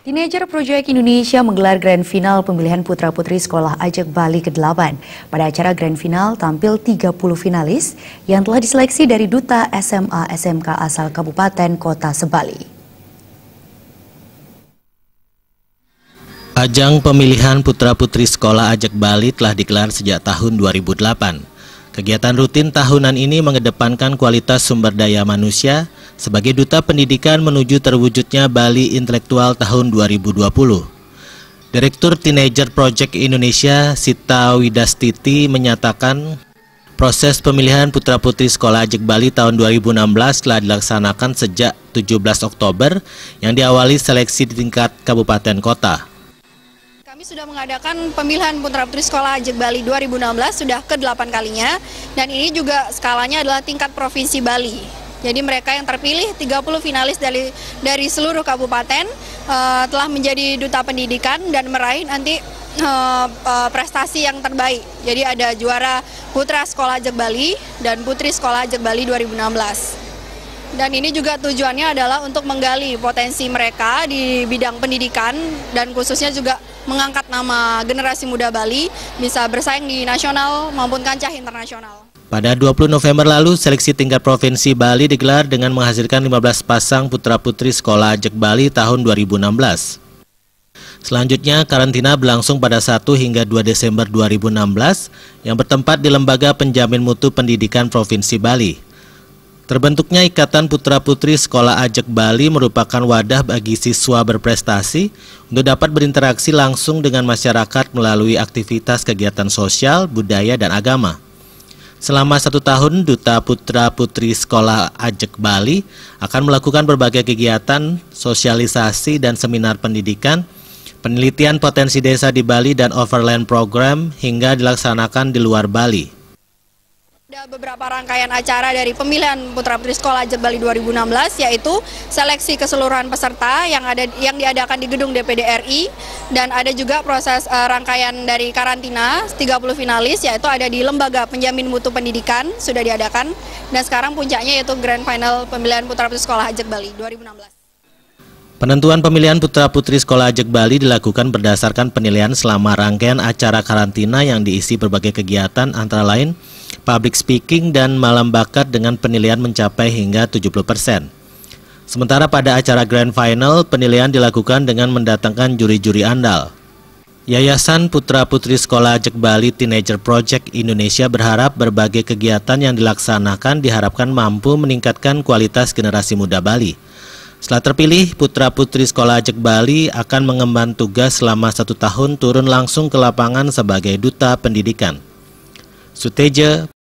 Teenager Project Indonesia menggelar grand final pemilihan putra-putri sekolah ajak Bali ke-8. Pada acara grand final tampil 30 finalis yang telah diseleksi dari duta SMA SMK asal Kabupaten Kota Sebali. Ajang pemilihan putra-putri sekolah ajak Bali telah digelar sejak tahun 2008. Kegiatan rutin tahunan ini mengedepankan kualitas sumber daya manusia, sebagai duta pendidikan menuju terwujudnya Bali Intelektual tahun 2020. Direktur Teenager Project Indonesia Sita Widastiti menyatakan proses pemilihan putra-putri sekolah ajek Bali tahun 2016 telah dilaksanakan sejak 17 Oktober yang diawali seleksi di tingkat kabupaten kota. Kami sudah mengadakan pemilihan Putra Putri Sekolah Ajek Bali 2016 sudah ke-8 kalinya dan ini juga skalanya adalah tingkat Provinsi Bali. Jadi mereka yang terpilih 30 finalis dari dari seluruh kabupaten uh, telah menjadi duta pendidikan dan meraih nanti uh, uh, prestasi yang terbaik. Jadi ada juara putra sekolah Jek Bali dan putri sekolah Jek Bali 2016. Dan ini juga tujuannya adalah untuk menggali potensi mereka di bidang pendidikan dan khususnya juga mengangkat nama generasi muda Bali bisa bersaing di nasional maupun kancah internasional. Pada 20 November lalu, seleksi tingkat Provinsi Bali digelar dengan menghasilkan 15 pasang putra-putri sekolah ajak Bali tahun 2016. Selanjutnya, karantina berlangsung pada 1 hingga 2 Desember 2016 yang bertempat di Lembaga Penjamin Mutu Pendidikan Provinsi Bali. Terbentuknya Ikatan Putra-Putri Sekolah ajak Bali merupakan wadah bagi siswa berprestasi untuk dapat berinteraksi langsung dengan masyarakat melalui aktivitas kegiatan sosial, budaya, dan agama. Selama satu tahun, Duta Putra Putri Sekolah Ajek Bali akan melakukan berbagai kegiatan, sosialisasi, dan seminar pendidikan, penelitian potensi desa di Bali dan overland program hingga dilaksanakan di luar Bali. Ada beberapa rangkaian acara dari pemilihan Putra Putri Sekolah Bali 2016 yaitu seleksi keseluruhan peserta yang ada yang diadakan di gedung DPD RI dan ada juga proses uh, rangkaian dari karantina 30 finalis yaitu ada di Lembaga Penjamin Mutu Pendidikan sudah diadakan dan sekarang puncaknya yaitu Grand Final pemilihan Putra Putri Sekolah Ajak Bali 2016. Penentuan pemilihan putra-putri Sekolah Ajak Bali dilakukan berdasarkan penilaian selama rangkaian acara karantina yang diisi berbagai kegiatan antara lain public speaking dan malam bakat dengan penilaian mencapai hingga 70%. Sementara pada acara grand final, penilaian dilakukan dengan mendatangkan juri-juri andal. Yayasan Putra Putri Sekolah Ajak Bali Teenager Project Indonesia berharap berbagai kegiatan yang dilaksanakan diharapkan mampu meningkatkan kualitas generasi muda Bali. Setelah terpilih, Putra Putri Sekolah Ajak Bali akan mengemban tugas selama satu tahun turun langsung ke lapangan sebagai duta pendidikan. Suteja